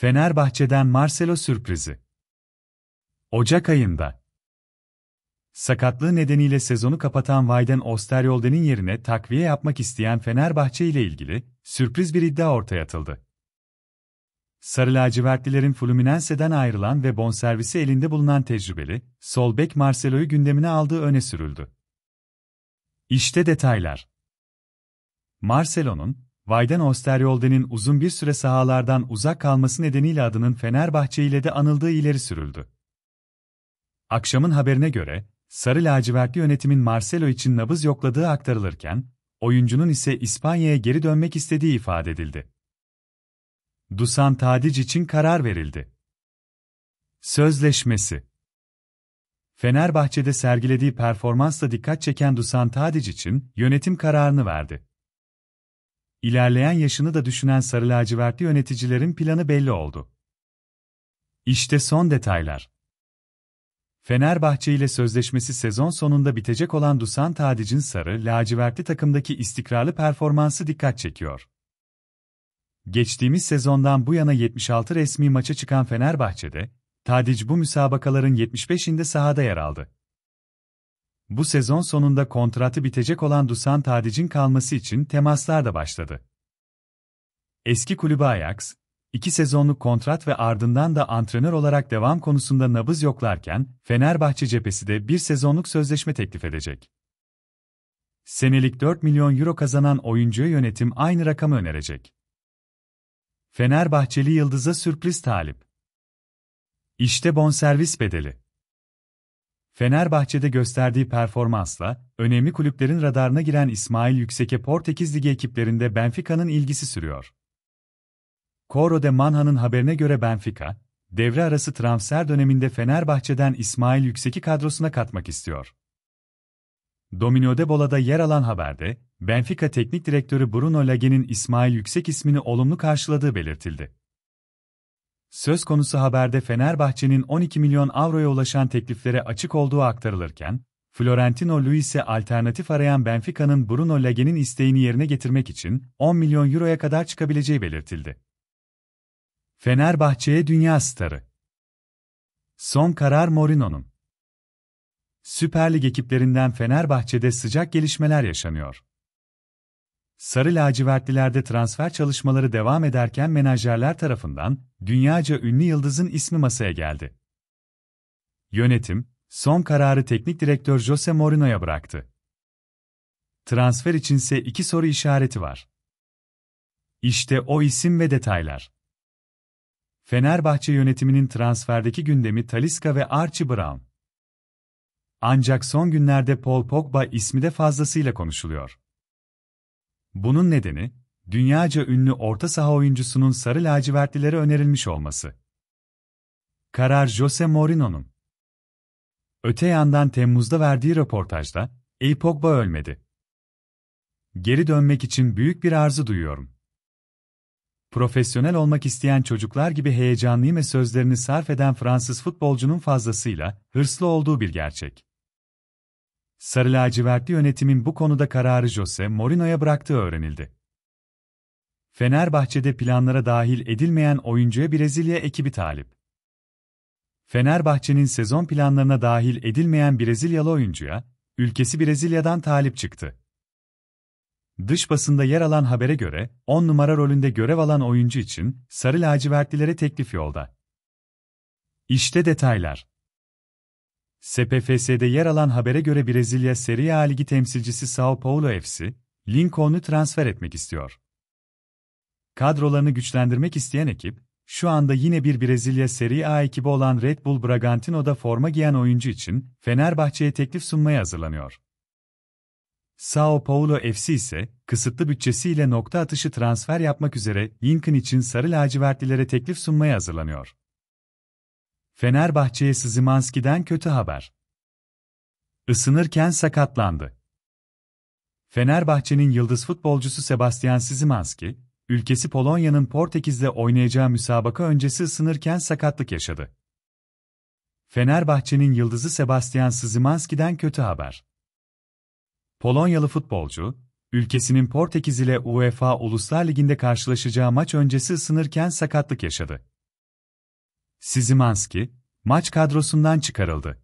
Fenerbahçe'den Marcelo sürprizi. Ocak ayında sakatlığı nedeniyle sezonu kapatan Vayden Osteryolde'nin yerine takviye yapmak isteyen Fenerbahçe ile ilgili sürpriz bir iddia ortaya atıldı. Sarı lacivertlilerin Fluminense'den ayrılan ve bonservisi elinde bulunan tecrübeli sol bek Marcelo'yu gündemine aldığı öne sürüldü. İşte detaylar. Marcelo'nun Vayden Osteryolde'nin uzun bir süre sahalardan uzak kalması nedeniyle adının Fenerbahçe ile de anıldığı ileri sürüldü. Akşamın haberine göre, Sarı lacivertli yönetimin Marcelo için nabız yokladığı aktarılırken, oyuncunun ise İspanya'ya geri dönmek istediği ifade edildi. Dusan Tadic için karar verildi. Sözleşmesi Fenerbahçe'de sergilediği performansla dikkat çeken Dusan Tadic için yönetim kararını verdi. İlerleyen yaşını da düşünen sarı lacivertli yöneticilerin planı belli oldu. İşte son detaylar. Fenerbahçe ile sözleşmesi sezon sonunda bitecek olan Dusan Tadic'in sarı lacivertli takımdaki istikrarlı performansı dikkat çekiyor. Geçtiğimiz sezondan bu yana 76 resmi maça çıkan Fenerbahçe'de, Tadic bu müsabakaların 75'inde sahada yer aldı. Bu sezon sonunda kontratı bitecek olan Dusan Tadic'in kalması için temaslar da başladı. Eski kulübü Ajax, iki sezonluk kontrat ve ardından da antrenör olarak devam konusunda nabız yoklarken, Fenerbahçe cephesi de bir sezonluk sözleşme teklif edecek. Senelik 4 milyon euro kazanan oyuncuya yönetim aynı rakamı önerecek. Fenerbahçeli Yıldız'a sürpriz talip. İşte bonservis bedeli. Fenerbahçe'de gösterdiği performansla, önemli kulüplerin radarına giren İsmail Yüksek'e Portekiz Ligi ekiplerinde Benfica'nın ilgisi sürüyor. Coro de Manha'nın haberine göre Benfica, devre arası transfer döneminde Fenerbahçe'den İsmail Yüksek'i kadrosuna katmak istiyor. Domino de Bola'da yer alan haberde, Benfica Teknik Direktörü Bruno Lage'nin İsmail Yüksek ismini olumlu karşıladığı belirtildi. Söz konusu haberde Fenerbahçe'nin 12 milyon avroya ulaşan tekliflere açık olduğu aktarılırken, Florentino Luis'e alternatif arayan Benfica'nın Bruno Lage'nin isteğini yerine getirmek için 10 milyon euroya kadar çıkabileceği belirtildi. Fenerbahçe'ye dünya starı. Son karar Mourinho'nun. Süper Lig ekiplerinden Fenerbahçe'de sıcak gelişmeler yaşanıyor. Sarı lacivertlilerde transfer çalışmaları devam ederken menajerler tarafından dünyaca ünlü yıldızın ismi masaya geldi. Yönetim, son kararı teknik direktör Jose Mourinho'ya bıraktı. Transfer içinse iki soru işareti var. İşte o isim ve detaylar. Fenerbahçe yönetiminin transferdeki gündemi Taliska ve Archie Brown. Ancak son günlerde Paul Pogba ismi de fazlasıyla konuşuluyor. Bunun nedeni, dünyaca ünlü orta saha oyuncusunun sarı lacivertlilere önerilmiş olması. Karar Jose Mourinho'nun. Öte yandan Temmuz'da verdiği röportajda, El Pogba ölmedi. Geri dönmek için büyük bir arzu duyuyorum. Profesyonel olmak isteyen çocuklar gibi heyecanlıyım ve sözlerini sarf eden Fransız futbolcunun fazlasıyla hırslı olduğu bir gerçek. Sarı lacivertli yönetimin bu konuda kararı Jose Mourinho'ya bıraktığı öğrenildi. Fenerbahçe'de planlara dahil edilmeyen oyuncuya Brezilya ekibi talip. Fenerbahçe'nin sezon planlarına dahil edilmeyen Brezilyalı oyuncuya, ülkesi Brezilya'dan talip çıktı. Dış basında yer alan habere göre, 10 numara rolünde görev alan oyuncu için sarı lacivertlilere teklif yolda. İşte detaylar. SPFS'de yer alan habere göre Brezilya Serie A Ligi temsilcisi Sao Paulo FC, Lincoln'u transfer etmek istiyor. Kadrolarını güçlendirmek isteyen ekip, şu anda yine bir Brezilya Serie A ekibi olan Red Bull Bragantino'da forma giyen oyuncu için Fenerbahçe'ye teklif sunmaya hazırlanıyor. Sao Paulo FC ise kısıtlı bütçesiyle nokta atışı transfer yapmak üzere Lincoln için sarı lacivertlilere teklif sunmaya hazırlanıyor. Fenerbahçe'ye Szymanski'den kötü haber. Isınırken sakatlandı. Fenerbahçe'nin yıldız futbolcusu Sebastian Szymanski, ülkesi Polonya'nın Portekiz'de oynayacağı müsabaka öncesi ısınırken sakatlık yaşadı. Fenerbahçe'nin yıldızı Sebastian Szymanski'den kötü haber. Polonyalı futbolcu, ülkesinin Portekiz ile UEFA Uluslar Ligi'nde karşılaşacağı maç öncesi ısınırken sakatlık yaşadı. Sizimanski, maç kadrosundan çıkarıldı.